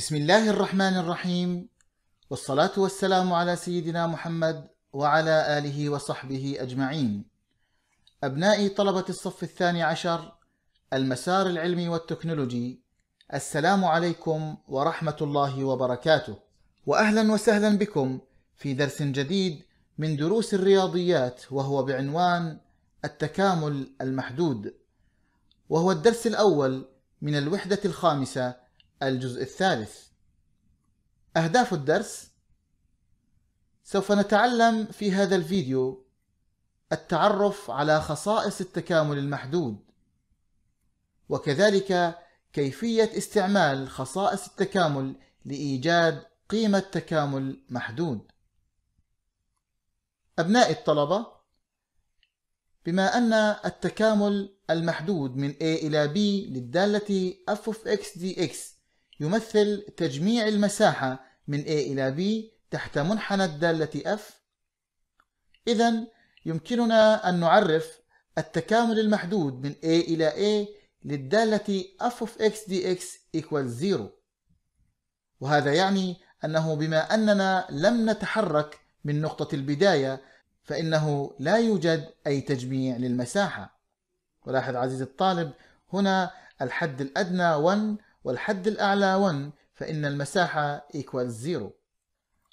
بسم الله الرحمن الرحيم والصلاة والسلام على سيدنا محمد وعلى آله وصحبه أجمعين أبنائي طلبة الصف الثاني عشر المسار العلمي والتكنولوجي السلام عليكم ورحمة الله وبركاته وأهلا وسهلا بكم في درس جديد من دروس الرياضيات وهو بعنوان التكامل المحدود وهو الدرس الأول من الوحدة الخامسة الجزء الثالث أهداف الدرس سوف نتعلم في هذا الفيديو التعرف على خصائص التكامل المحدود وكذلك كيفية استعمال خصائص التكامل لإيجاد قيمة تكامل محدود أبنائي الطلبة بما أن التكامل المحدود من A إلى B للدالة f of x dx يمثل تجميع المساحة من A إلى B تحت منحنى الدالة F إذا يمكننا أن نعرف التكامل المحدود من A إلى A للدالة f of x dx equals 0 وهذا يعني أنه بما أننا لم نتحرك من نقطة البداية فإنه لا يوجد أي تجميع للمساحة ولاحظ عزيزي الطالب هنا الحد الأدنى 1 والحد الأعلى 1 فإن المساحة equals 0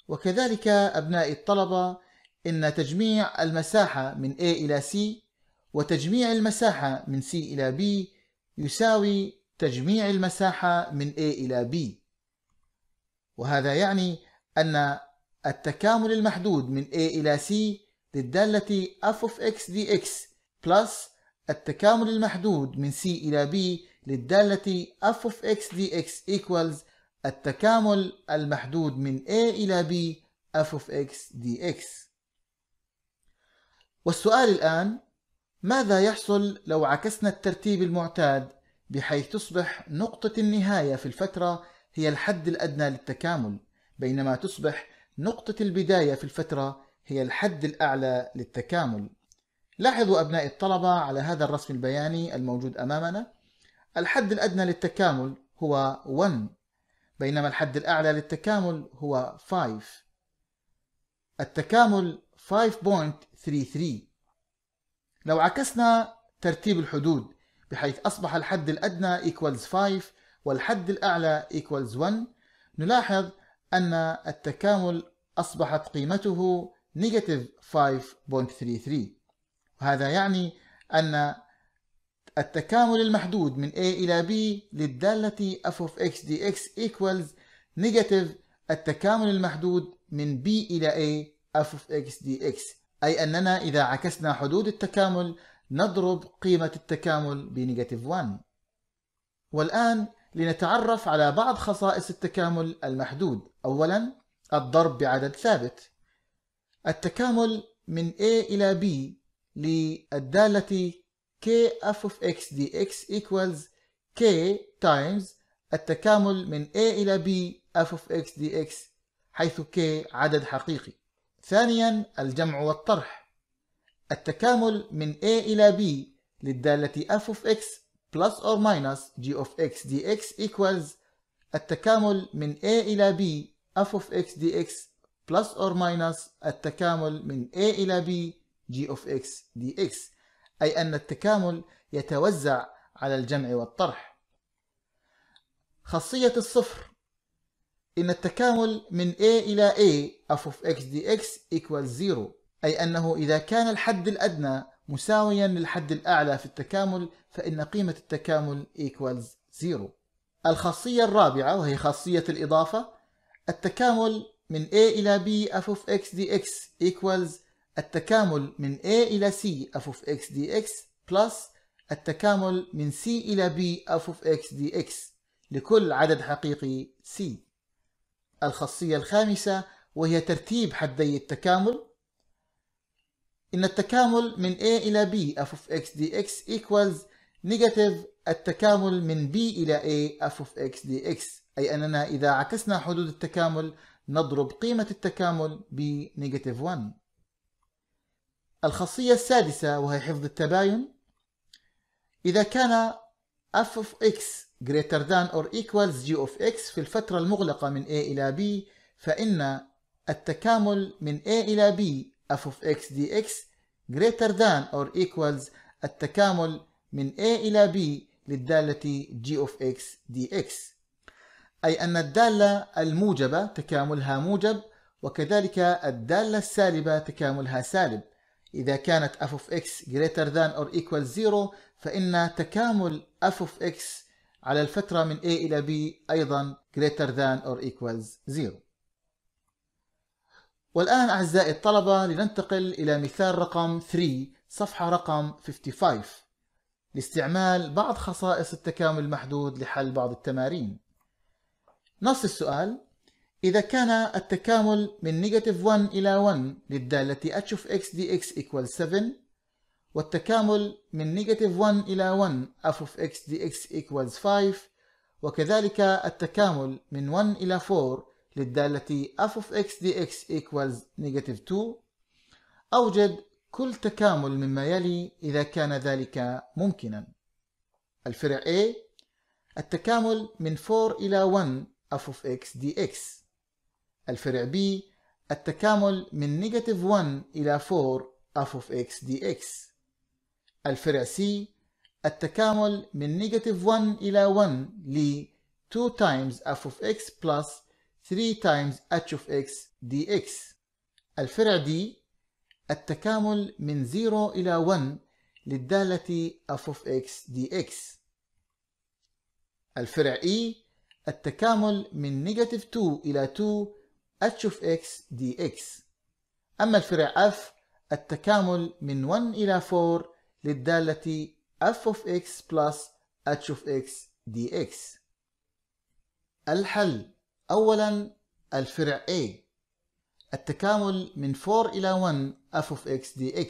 وكذلك أبناء الطلبة إن تجميع المساحة من A إلى C وتجميع المساحة من C إلى B يساوي تجميع المساحة من A إلى B وهذا يعني أن التكامل المحدود من A إلى C للدالة f of x dx plus التكامل المحدود من C إلى B للدالة f of x dx equals التكامل المحدود من a إلى b f of x dx والسؤال الآن ماذا يحصل لو عكسنا الترتيب المعتاد بحيث تصبح نقطة النهاية في الفترة هي الحد الأدنى للتكامل بينما تصبح نقطة البداية في الفترة هي الحد الأعلى للتكامل لاحظوا أبناء الطلبة على هذا الرسم البياني الموجود أمامنا الحد الأدنى للتكامل هو 1 بينما الحد الأعلى للتكامل هو 5 التكامل 5.33 لو عكسنا ترتيب الحدود بحيث أصبح الحد الأدنى equals 5 والحد الأعلى equals 1 نلاحظ أن التكامل أصبحت قيمته negative 5.33 وهذا يعني أن التكامل المحدود من a إلى b للدالة f of x dx equals negative التكامل المحدود من b إلى a f of x dx أي أننا إذا عكسنا حدود التكامل نضرب قيمة التكامل بنيجاتيف 1 والآن لنتعرف على بعض خصائص التكامل المحدود أولا الضرب بعدد ثابت التكامل من A إلى B للدالة k f of x dx equals k times التكامل من a إلى b f of x dx حيث k عدد حقيقي ثانيا الجمع والطرح التكامل من a إلى b للدالة f of x plus or minus g of x dx equals التكامل من a إلى b f of x dx plus or minus التكامل من a إلى b g of x dx أي أن التكامل يتوزع على الجمع والطرح خاصية الصفر إن التكامل من A إلى A f of x dx equals 0 أي أنه إذا كان الحد الأدنى مساويا للحد الأعلى في التكامل فإن قيمة التكامل equals 0 الخاصية الرابعة وهي خاصية الإضافة التكامل من A إلى B f of x dx equals التكامل من A إلى C f of x dx plus التكامل من C إلى B f of x dx لكل عدد حقيقي C الخاصية الخامسة وهي ترتيب حدي التكامل إن التكامل من A إلى B f of x dx equals negative التكامل من B إلى A f of x dx أي أننا إذا عكسنا حدود التكامل نضرب قيمة التكامل ب negative 1 الخاصية السادسة وهي حفظ التباين إذا كان f of x greater than or equals g of x في الفترة المغلقة من a إلى b فإن التكامل من a إلى b f of x dx greater than or equals التكامل من a إلى b للدالة g of x dx أي أن الدالة الموجبة تكاملها موجب وكذلك الدالة السالبة تكاملها سالب إذا كانت f of x greater than or equal 0 فإن تكامل f of x على الفترة من A إلى B أيضا greater than or equals 0 والآن أعزائي الطلبة لننتقل إلى مثال رقم 3 صفحة رقم 55 لاستعمال بعض خصائص التكامل المحدود لحل بعض التمارين نص السؤال إذا كان التكامل من نيجاتيف 1 إلى 1 للدالة h of x dx equals 7 والتكامل من نيجاتيف 1 إلى 1 f of x dx equals 5 وكذلك التكامل من 1 إلى 4 للدالة f of x dx equals negative 2 أوجد كل تكامل مما يلي إذا كان ذلك ممكنا الفرع A التكامل من 4 إلى 1 f of x dx الفرع B التكامل من نيجاتيف 1 إلى 4 f of x dx الفرع C التكامل من نيجاتيف 1 إلى 1 ل 2 times f of x plus 3 times h of x dx الفرع D التكامل من 0 إلى 1 للدالة f of x dx الفرع E التكامل من نيجاتيف 2 إلى 2 h of x dx أما الفرع f التكامل من 1 إلى 4 للدالة f of x plus h of x dx الحل أولا الفرع A التكامل من 4 إلى 1 f of x dx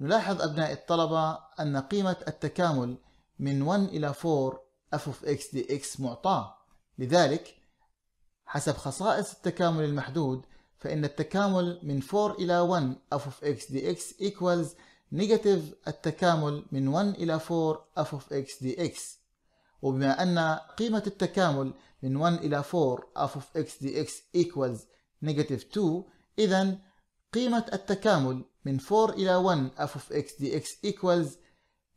نلاحظ أبناء الطلبة أن قيمة التكامل من 1 إلى 4 f of x dx معطاة لذلك حسب خصائص التكامل المحدود فإن التكامل من 4 إلى 1 f of x dx equals negative التكامل من 1 إلى 4 f of x dx وبما أن قيمة التكامل من 1 إلى 4 f of x dx equals negative 2 إذا قيمة التكامل من 4 إلى 1 f of x dx equals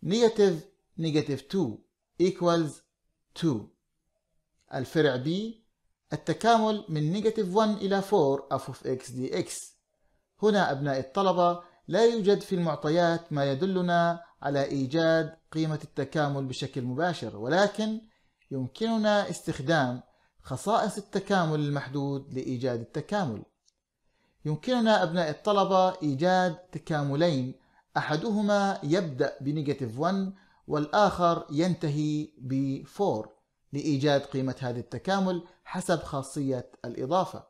negative negative 2 equals 2 الفرع B التكامل من نيجاتيف 1 إلى 4 f of x dx هنا أبناء الطلبة لا يوجد في المعطيات ما يدلنا على إيجاد قيمة التكامل بشكل مباشر ولكن يمكننا استخدام خصائص التكامل المحدود لإيجاد التكامل يمكننا أبناء الطلبة إيجاد تكاملين أحدهما يبدأ بنيجاتيف 1 والآخر ينتهي ب 4 لإيجاد قيمة هذا التكامل حسب خاصية الإضافة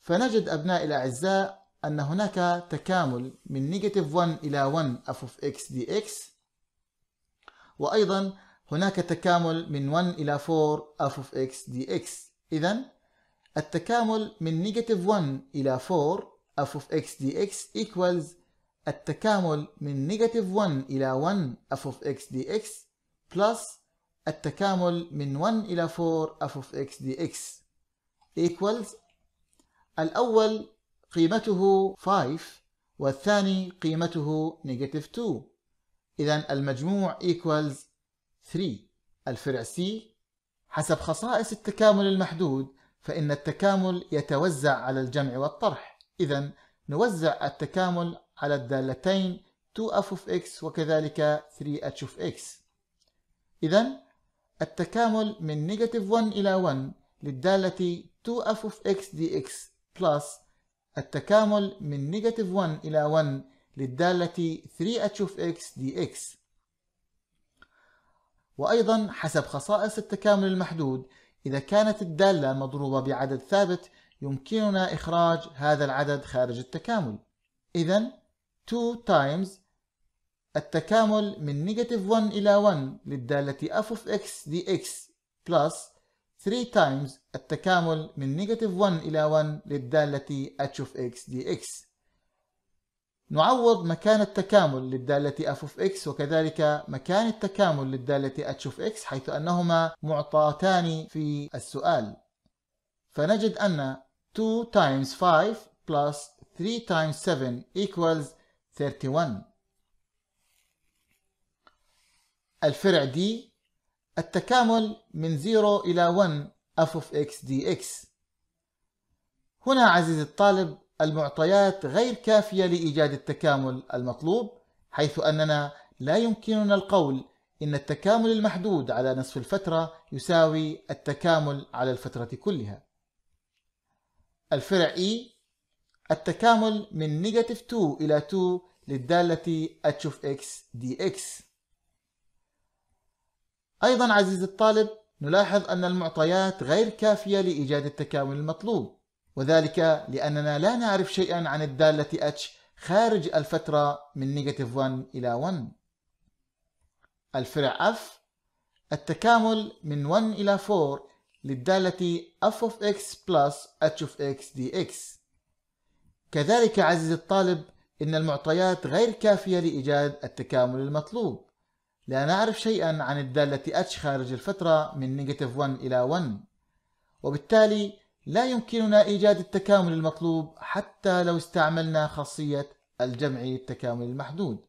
فنجد أبنائي الأعزاء أن هناك تكامل من negative 1 إلى 1 f of x dx وأيضا هناك تكامل من 1 إلى 4 f of x dx إذا التكامل من negative 1 إلى 4 f of x dx equals التكامل من negative 1 إلى 1 f of x dx plus التكامل من 1 إلى 4 f of x dx equals الأول قيمته 5 والثاني قيمته negative 2 إذا المجموع equals 3 الفرع C حسب خصائص التكامل المحدود فإن التكامل يتوزع على الجمع والطرح إذا نوزع التكامل على الدالتين 2f of x وكذلك 3h of x إذا التكامل من نيجاتيف 1 إلى 1 للدالة 2f of x dx plus التكامل من نيجاتيف 1 إلى 1 للدالة 3h of x dx وأيضا حسب خصائص التكامل المحدود إذا كانت الدالة مضروبة بعدد ثابت يمكننا إخراج هذا العدد خارج التكامل إذا 2 times التكامل من نيجاتيف 1 إلى 1 للدالة f of x dx plus 3 times التكامل من نيجاتيف 1 إلى 1 للدالة h of x dx نعوض مكان التكامل للدالة f of x وكذلك مكان التكامل للدالة h of x حيث أنهما معطاتان في السؤال فنجد أن 2 times 5 plus 3 times 7 equals 31 الفرع d التكامل من 0 إلى 1 f of x dx هنا عزيزي الطالب المعطيات غير كافية لإيجاد التكامل المطلوب حيث أننا لا يمكننا القول إن التكامل المحدود على نصف الفترة يساوي التكامل على الفترة كلها الفرع E التكامل من negative 2 إلى 2 للدالة h of x dx أيضا عزيزي الطالب نلاحظ أن المعطيات غير كافية لإيجاد التكامل المطلوب وذلك لأننا لا نعرف شيئا عن الدالة H خارج الفترة من نيجاتيف 1 إلى 1 الفرع F التكامل من 1 إلى 4 للدالة f of x plus h of x dx كذلك عزيزي الطالب إن المعطيات غير كافية لإيجاد التكامل المطلوب لا نعرف شيئا عن الدالة H خارج الفترة من نيجاتيف 1 إلى 1 وبالتالي لا يمكننا إيجاد التكامل المطلوب حتى لو استعملنا خاصية الجمع التكامل المحدود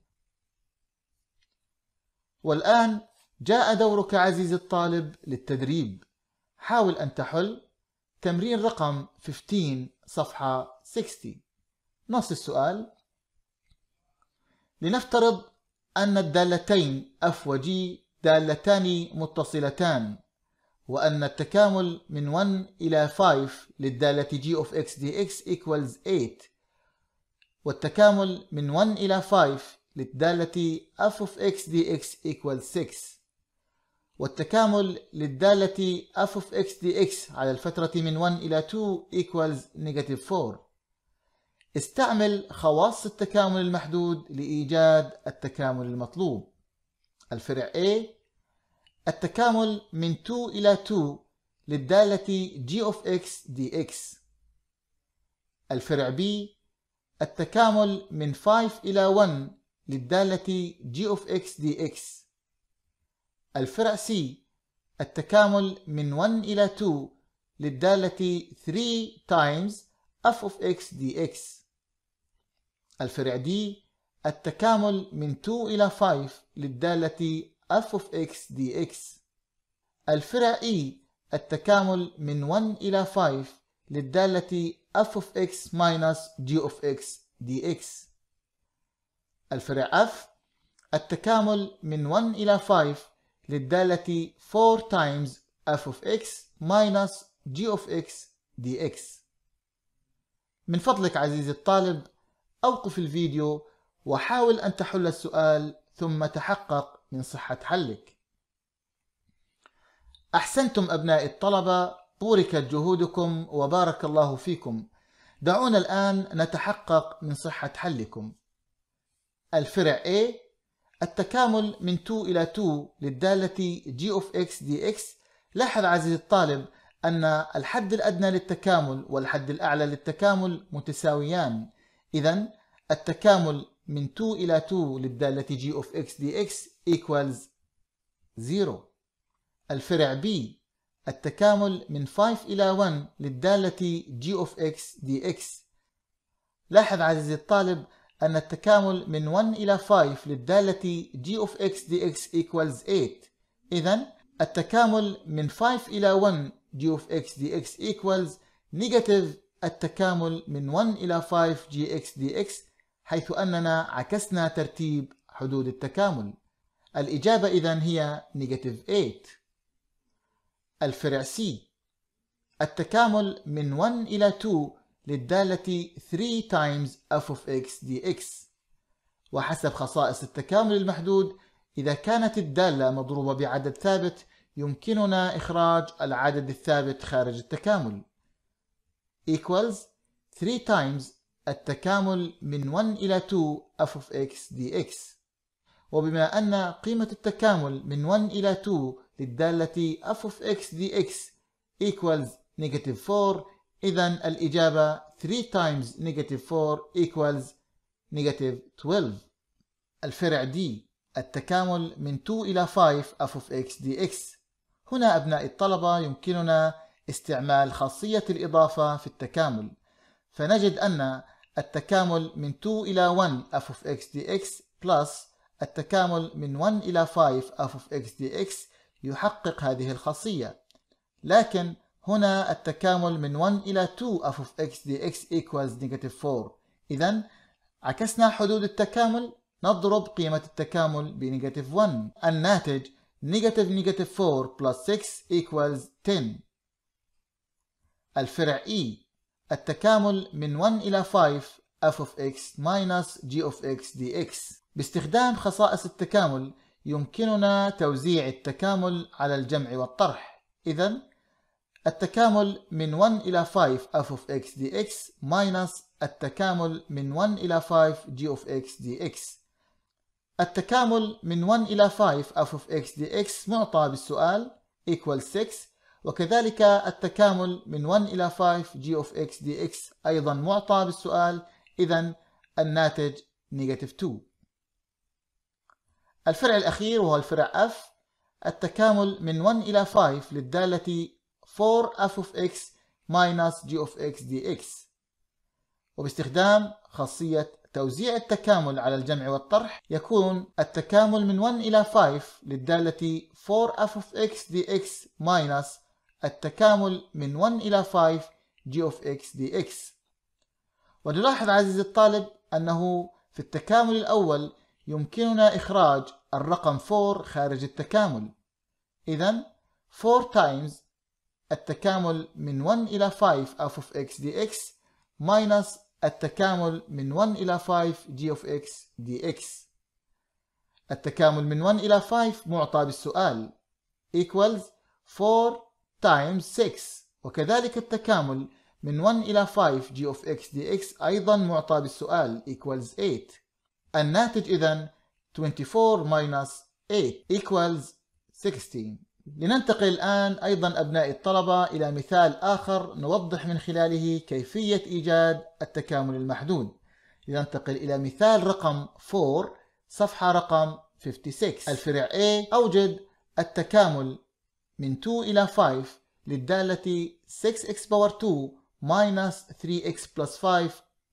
والآن جاء دورك عزيزي الطالب للتدريب حاول أن تحل تمرين رقم 15 صفحة 60 نص السؤال لنفترض أن الدالتين F و G دالتان متصلتان وأن التكامل من 1 إلى 5 للدالة g of x dx equals 8 والتكامل من 1 إلى 5 للدالة f of x dx equals 6 والتكامل للدالة f of x dx على الفترة من 1 إلى 2 equals negative 4 استعمل خواص التكامل المحدود لإيجاد التكامل المطلوب الفرع A التكامل من 2 إلى 2 للدالة g of x dx الفرع B التكامل من 5 إلى 1 للدالة g of x dx الفرع C التكامل من 1 إلى 2 للدالة 3 times f of x dx الفرع D التكامل من 2 إلى 5 للدالة f of x dx الفرع E التكامل من 1 إلى 5 للدالة f of x minus g of x dx الفرع F التكامل من 1 إلى 5 للدالة 4 times f of x minus g of x dx من فضلك عزيزي الطالب أوقف الفيديو وحاول أن تحل السؤال ثم تحقق من صحة حلك أحسنتم أبنائي الطلبة بوركت جهودكم وبارك الله فيكم دعونا الآن نتحقق من صحة حلكم الفرع A التكامل من 2 إلى 2 للدالة g of x dx لاحظ عزيزي الطالب أن الحد الأدنى للتكامل والحد الأعلى للتكامل متساويان إذا التكامل من 2 إلى 2 للدالة g of x dx equals 0 الفرع B التكامل من 5 إلى 1 للدالة g of x dx لاحظ عزيزي الطالب أن التكامل من 1 إلى 5 للدالة g of x dx equals 8 إذا التكامل من 5 إلى 1 g of x dx equals negative التكامل من 1 إلى 5 جي اكس دي اكس حيث أننا عكسنا ترتيب حدود التكامل الإجابة إذا هي نيجاتيف 8 الفرع C التكامل من 1 إلى 2 للدالة 3 times f of x dx وحسب خصائص التكامل المحدود إذا كانت الدالة مضروبة بعدد ثابت يمكننا إخراج العدد الثابت خارج التكامل equals 3 times التكامل من 1 إلى 2 f of x dx وبما أن قيمة التكامل من 1 إلى 2 للدالة f of x dx equals negative 4 إذا الإجابة 3 times negative 4 equals negative 12 الفرع D التكامل من 2 إلى 5 f of x dx هنا أبناء الطلبة يمكننا استعمال خاصية الإضافة في التكامل فنجد أن التكامل من 2 إلى 1 f of x dx plus التكامل من 1 إلى 5 f of x dx يحقق هذه الخاصية لكن هنا التكامل من 1 إلى 2 f of x dx equals negative 4 إذا عكسنا حدود التكامل نضرب قيمة التكامل بنيجاتيف 1 الناتج negative negative 4 plus 6 equals 10 الفرع E التكامل من 1 إلى 5 f of x minus g of x dx باستخدام خصائص التكامل يمكننا توزيع التكامل على الجمع والطرح إذا التكامل من 1 إلى 5 f of x dx minus التكامل من 1 إلى 5 g of x dx التكامل من 1 إلى 5 f of x dx معطى بالسؤال equals 6 وكذلك التكامل من 1 إلى 5 g of x dx أيضا معطى بالسؤال إذا الناتج negative 2 الفرع الأخير وهو الفرع f التكامل من 1 إلى 5 للدالة 4f of x minus g of x dx وباستخدام خاصية توزيع التكامل على الجمع والطرح يكون التكامل من 1 إلى 5 للدالة 4f of x dx minus التكامل من 1 إلى 5 g of x dx ونلاحظ عزيزي الطالب أنه في التكامل الأول يمكننا إخراج الرقم 4 خارج التكامل إذا 4 times التكامل من 1 إلى 5 f of x dx minus التكامل من 1 إلى 5 g of x dx التكامل من 1 إلى 5 معطى بالسؤال equals 4 تايمز 6 وكذلك التكامل من 1 إلى 5 g of x dx أيضا معطى بالسؤال equals 8 الناتج إذا 24 minus 8 equals 16 لننتقل الآن أيضا أبناء الطلبة إلى مثال آخر نوضح من خلاله كيفية إيجاد التكامل المحدود لننتقل إلى مثال رقم 4 صفحة رقم 56 الفرع A أوجد التكامل من 2 إلى 5 للدالة 6x باور 2 3x plus 5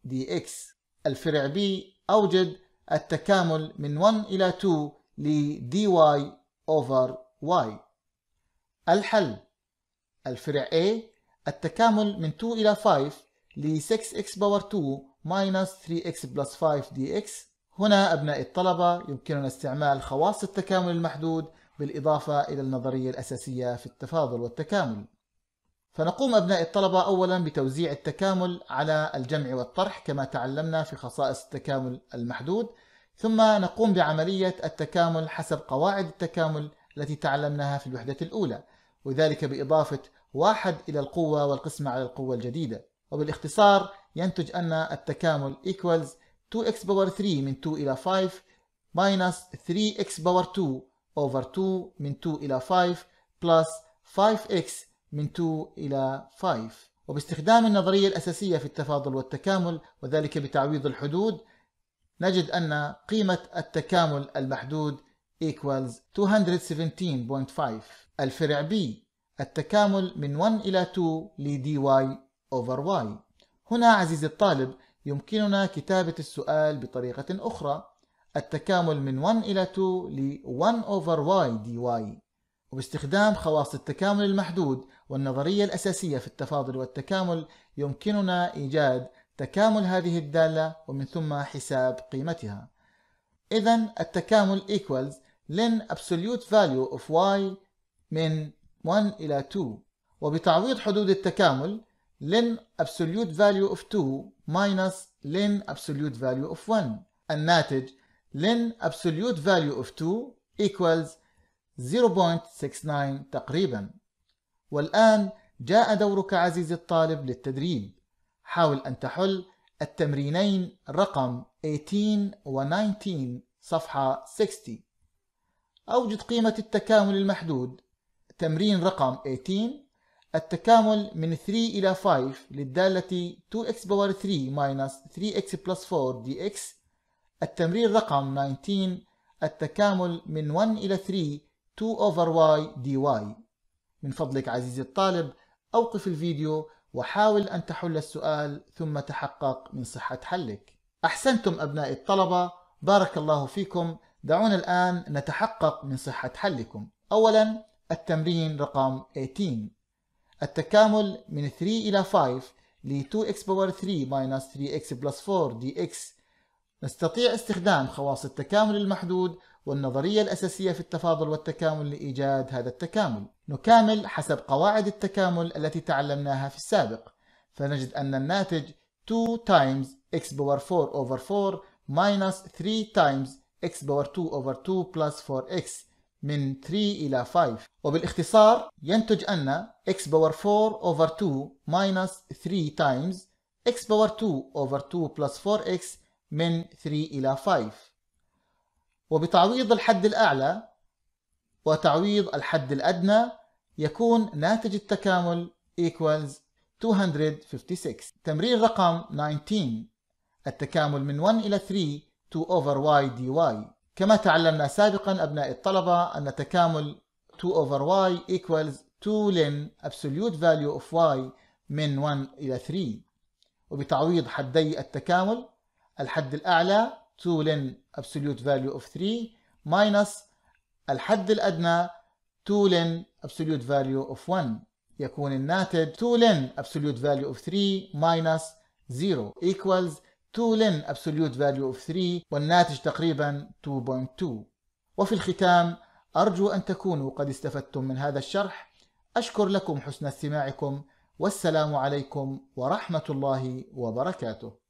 dx الفرع b أوجد التكامل من 1 إلى 2 ل dy over y الحل الفرع a التكامل من 2 إلى 5 ل 6x باور 2 3x plus 5 dx هنا أبناء الطلبة يمكننا استعمال خواص التكامل المحدود بالإضافة إلى النظرية الأساسية في التفاضل والتكامل فنقوم أبناء الطلبة أولا بتوزيع التكامل على الجمع والطرح كما تعلمنا في خصائص التكامل المحدود ثم نقوم بعملية التكامل حسب قواعد التكامل التي تعلمناها في الوحدة الأولى وذلك بإضافة واحد إلى القوة والقسمة على القوة الجديدة وبالاختصار ينتج أن التكامل equals 2x power 3 من 2 إلى 5 minus 3x power 2 over 2 من 2 إلى 5 plus 5x من 2 إلى 5 وباستخدام النظرية الأساسية في التفاضل والتكامل وذلك بتعويض الحدود نجد أن قيمة التكامل المحدود equals 217.5 الفرع B التكامل من 1 إلى 2 ل dy over y هنا عزيزي الطالب يمكننا كتابة السؤال بطريقة أخرى التكامل من 1 إلى 2 ل 1 over y dy وباستخدام خواص التكامل المحدود والنظرية الأساسية في التفاضل والتكامل يمكننا إيجاد تكامل هذه الدالة ومن ثم حساب قيمتها إذا التكامل equals ln absolute value of y من 1 إلى 2 وبتعويض حدود التكامل ln absolute value of 2 minus ln absolute value of 1 الناتج لن absolute value of 2 equals 0.69 تقريبا والآن جاء دورك عزيزي الطالب للتدريب حاول أن تحل التمرينين رقم 18 و 19 صفحة 60 أوجد قيمة التكامل المحدود تمرين رقم 18 التكامل من 3 إلى 5 للدالة 2x power 3 minus 3x plus 4 dx التمرين رقم 19 التكامل من 1 إلى 3 2 over y dy من فضلك عزيزي الطالب أوقف الفيديو وحاول أن تحل السؤال ثم تحقق من صحة حلك أحسنتم أبنائي الطلبة بارك الله فيكم دعونا الآن نتحقق من صحة حلكم أولا التمرين رقم 18 التكامل من 3 إلى 5 ل 2x power 3 minus 3x plus 4 dx نستطيع استخدام خواص التكامل المحدود والنظرية الأساسية في التفاضل والتكامل لإيجاد هذا التكامل نكامل حسب قواعد التكامل التي تعلمناها في السابق فنجد أن الناتج 2 times x power 4 over 4 minus 3 times x power 2 over 2 plus 4x من 3 إلى 5 وبالاختصار ينتج أن x power 4 over 2 minus 3 times x power 2 over 2 plus 4x من 3 إلى 5 وبتعويض الحد الأعلى وتعويض الحد الأدنى يكون ناتج التكامل equals 256 تمرير رقم 19 التكامل من 1 إلى 3 2 over y dy كما تعلمنا سابقا أبناء الطلبة أن تكامل 2 over y equals 2 ln absolute value of y من 1 إلى 3 وبتعويض حدي التكامل الحد الأعلى 2 لين absolute value of 3 minus الحد الأدنى 2 لين absolute value of 1 يكون الناتج 2 لين absolute value of 3 minus 0 equals 2 لين absolute value of 3 والناتج تقريبا 2.2 وفي الختام أرجو أن تكونوا قد استفدتم من هذا الشرح أشكر لكم حسن استماعكم والسلام عليكم ورحمة الله وبركاته